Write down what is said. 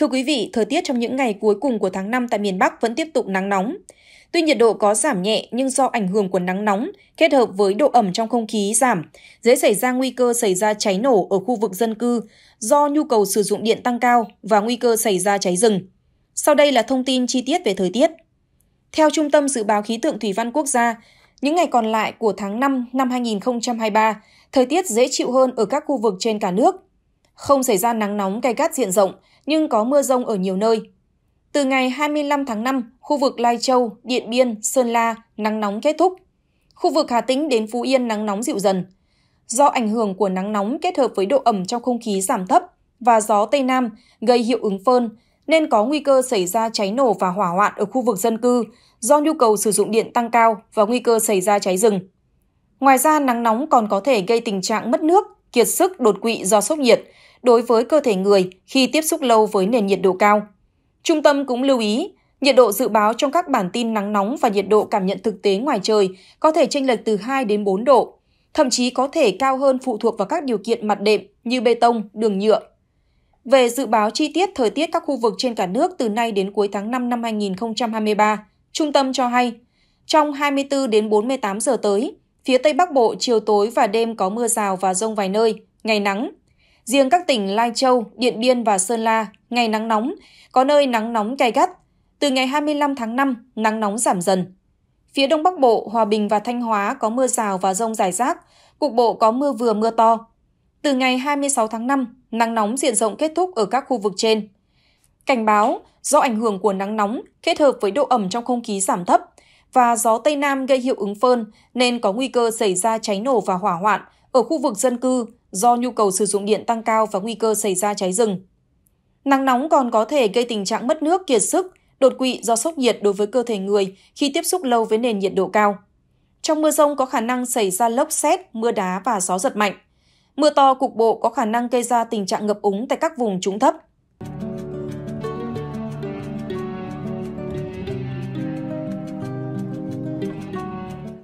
Thưa quý vị, thời tiết trong những ngày cuối cùng của tháng 5 tại miền Bắc vẫn tiếp tục nắng nóng. Tuy nhiệt độ có giảm nhẹ nhưng do ảnh hưởng của nắng nóng kết hợp với độ ẩm trong không khí giảm, dễ xảy ra nguy cơ xảy ra cháy nổ ở khu vực dân cư do nhu cầu sử dụng điện tăng cao và nguy cơ xảy ra cháy rừng. Sau đây là thông tin chi tiết về thời tiết. Theo Trung tâm Dự báo Khí tượng Thủy văn Quốc gia, những ngày còn lại của tháng 5 năm 2023, thời tiết dễ chịu hơn ở các khu vực trên cả nước. Không xảy ra nắng nóng gay gắt diện rộng, nhưng có mưa rông ở nhiều nơi. Từ ngày 25 tháng 5, khu vực Lai Châu, Điện Biên, Sơn La nắng nóng kết thúc. Khu vực Hà Tĩnh đến Phú Yên nắng nóng dịu dần. Do ảnh hưởng của nắng nóng kết hợp với độ ẩm trong không khí giảm thấp và gió Tây Nam gây hiệu ứng phơn, nên có nguy cơ xảy ra cháy nổ và hỏa hoạn ở khu vực dân cư do nhu cầu sử dụng điện tăng cao và nguy cơ xảy ra cháy rừng. Ngoài ra, nắng nóng còn có thể gây tình trạng mất nước, kiệt sức, đột quỵ do sốc nhiệt, đối với cơ thể người khi tiếp xúc lâu với nền nhiệt độ cao. Trung tâm cũng lưu ý, nhiệt độ dự báo trong các bản tin nắng nóng và nhiệt độ cảm nhận thực tế ngoài trời có thể chênh lệch từ 2 đến 4 độ, thậm chí có thể cao hơn phụ thuộc vào các điều kiện mặt đệm như bê tông, đường nhựa. Về dự báo chi tiết thời tiết các khu vực trên cả nước từ nay đến cuối tháng 5 năm 2023, Trung tâm cho hay, trong 24 đến 48 giờ tới, phía Tây Bắc Bộ chiều tối và đêm có mưa rào và rông vài nơi, ngày nắng, Riêng các tỉnh Lai Châu, Điện Biên và Sơn La, ngày nắng nóng, có nơi nắng nóng gay gắt. Từ ngày 25 tháng 5, nắng nóng giảm dần. Phía Đông Bắc Bộ, Hòa Bình và Thanh Hóa có mưa rào và rông rải rác, cục bộ có mưa vừa mưa to. Từ ngày 26 tháng 5, nắng nóng diện rộng kết thúc ở các khu vực trên. Cảnh báo, do ảnh hưởng của nắng nóng kết hợp với độ ẩm trong không khí giảm thấp và gió Tây Nam gây hiệu ứng phơn nên có nguy cơ xảy ra cháy nổ và hỏa hoạn ở khu vực dân cư, do nhu cầu sử dụng điện tăng cao và nguy cơ xảy ra cháy rừng. Nắng nóng còn có thể gây tình trạng mất nước, kiệt sức, đột quỵ do sốc nhiệt đối với cơ thể người khi tiếp xúc lâu với nền nhiệt độ cao. Trong mưa rông có khả năng xảy ra lốc xét, mưa đá và gió giật mạnh. Mưa to cục bộ có khả năng gây ra tình trạng ngập úng tại các vùng trũng thấp,